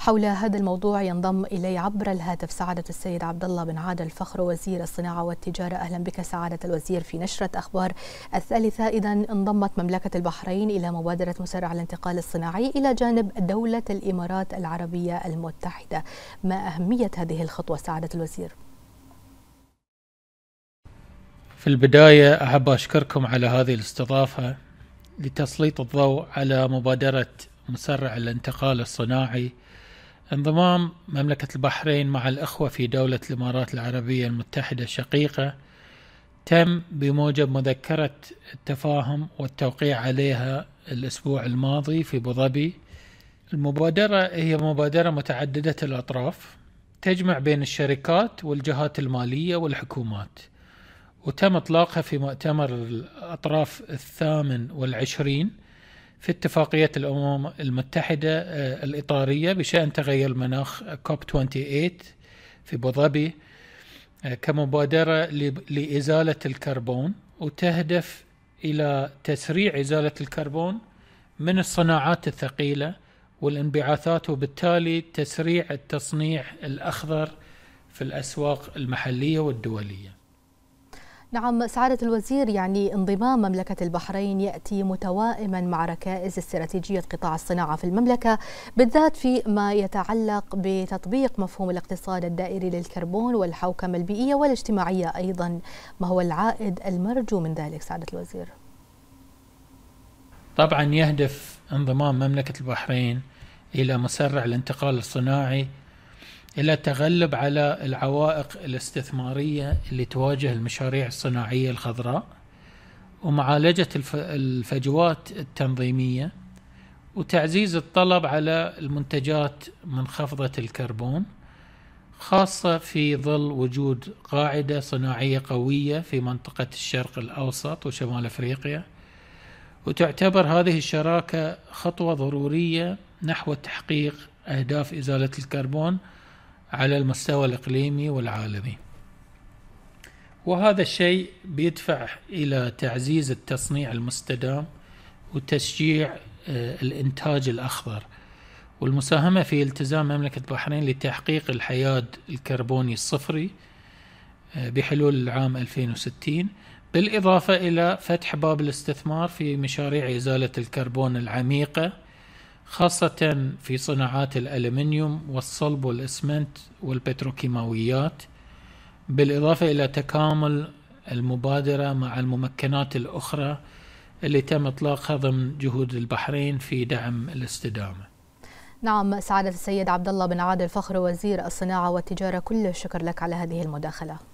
حول هذا الموضوع ينضم إلي عبر الهاتف سعادة السيد عبد الله بن عادل فخر وزير الصناعة والتجارة أهلا بك سعادة الوزير في نشرة أخبار الثالثة إذا انضمت مملكة البحرين إلى مبادرة مسرع الانتقال الصناعي إلى جانب دولة الإمارات العربية المتحدة ما أهمية هذه الخطوة سعادة الوزير؟ في البداية أحب أشكركم على هذه الاستضافة لتسليط الضوء على مبادرة مسرع الانتقال الصناعي انضمام مملكة البحرين مع الأخوة في دولة الإمارات العربية المتحدة الشقيقة تم بموجب مذكرة التفاهم والتوقيع عليها الأسبوع الماضي في أبوظبي المبادرة هي مبادرة متعددة الأطراف تجمع بين الشركات والجهات المالية والحكومات وتم إطلاقها في مؤتمر الأطراف الثامن والعشرين في اتفاقية الأمم المتحدة آه، الإطارية بشأن تغير المناخ كوب 28 في أبوظبي آه، كمبادرة لإزالة الكربون وتهدف إلى تسريع إزالة الكربون من الصناعات الثقيلة والانبعاثات وبالتالي تسريع التصنيع الأخضر في الأسواق المحلية والدولية نعم سعادة الوزير يعني انضمام مملكة البحرين يأتي متوائما مع ركائز استراتيجية قطاع الصناعة في المملكة بالذات في ما يتعلق بتطبيق مفهوم الاقتصاد الدائري للكربون والحوكمة البيئية والاجتماعية أيضا ما هو العائد المرجو من ذلك سعادة الوزير طبعا يهدف انضمام مملكة البحرين إلى مسرع الانتقال الصناعي الى التغلب على العوائق الاستثماريه اللي تواجه المشاريع الصناعيه الخضراء ومعالجه الفجوات التنظيميه وتعزيز الطلب على المنتجات منخفضه الكربون خاصه في ظل وجود قاعده صناعيه قويه في منطقه الشرق الاوسط وشمال افريقيا وتعتبر هذه الشراكه خطوه ضروريه نحو تحقيق اهداف ازاله الكربون على المستوى الإقليمي والعالمي وهذا الشيء بيدفع إلى تعزيز التصنيع المستدام وتشجيع آه، الإنتاج الأخضر والمساهمة في التزام مملكة البحرين لتحقيق الحياد الكربوني الصفري آه، بحلول العام 2060 بالإضافة إلى فتح باب الاستثمار في مشاريع إزالة الكربون العميقة خاصة في صناعات الألمنيوم والصلب والإسمنت والبتروكيماويات بالإضافة إلى تكامل المبادرة مع الممكنات الأخرى اللي تم إطلاقها ضمن جهود البحرين في دعم الاستدامة نعم سعادة السيد عبد الله بن عادل فخر وزير الصناعة والتجارة كل الشكر لك على هذه المداخلة